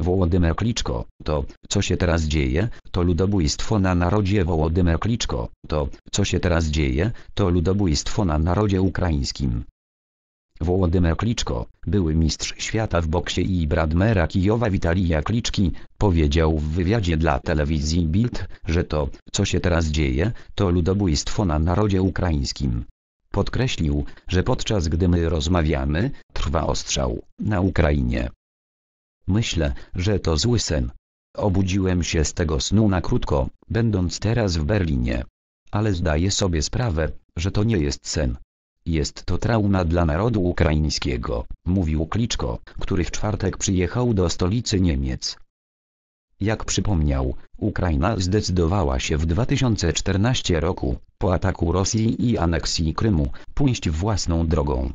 Wołodymyr Kliczko, to, co się teraz dzieje, to ludobójstwo na narodzie Wołodymyr Kliczko, to, co się teraz dzieje, to ludobójstwo na narodzie ukraińskim. Wołodymyr Kliczko, były mistrz świata w boksie i Bradmera Kijowa Witalija Kliczki, powiedział w wywiadzie dla telewizji Bild, że to, co się teraz dzieje, to ludobójstwo na narodzie ukraińskim. Podkreślił, że podczas gdy my rozmawiamy, trwa ostrzał na Ukrainie. Myślę, że to zły sen. Obudziłem się z tego snu na krótko, będąc teraz w Berlinie. Ale zdaję sobie sprawę, że to nie jest sen. Jest to trauma dla narodu ukraińskiego, mówił Kliczko, który w czwartek przyjechał do stolicy Niemiec. Jak przypomniał, Ukraina zdecydowała się w 2014 roku, po ataku Rosji i aneksji Krymu, pójść własną drogą.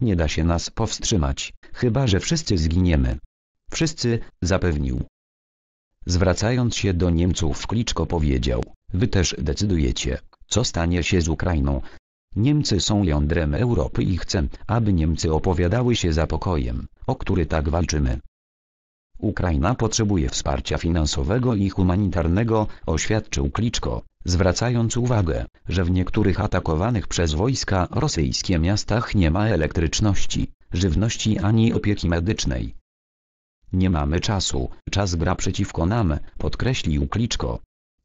Nie da się nas powstrzymać, chyba że wszyscy zginiemy. Wszyscy, zapewnił. Zwracając się do Niemców Kliczko powiedział, wy też decydujecie, co stanie się z Ukrainą. Niemcy są jądrem Europy i chcę, aby Niemcy opowiadały się za pokojem, o który tak walczymy. Ukraina potrzebuje wsparcia finansowego i humanitarnego, oświadczył Kliczko, zwracając uwagę, że w niektórych atakowanych przez wojska rosyjskie miastach nie ma elektryczności, żywności ani opieki medycznej. Nie mamy czasu, czas gra przeciwko nam, podkreślił Kliczko.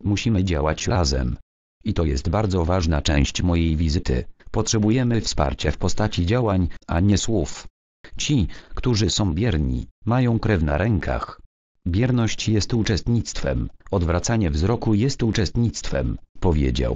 Musimy działać razem. I to jest bardzo ważna część mojej wizyty. Potrzebujemy wsparcia w postaci działań, a nie słów. Ci, którzy są bierni, mają krew na rękach. Bierność jest uczestnictwem, odwracanie wzroku jest uczestnictwem, powiedział.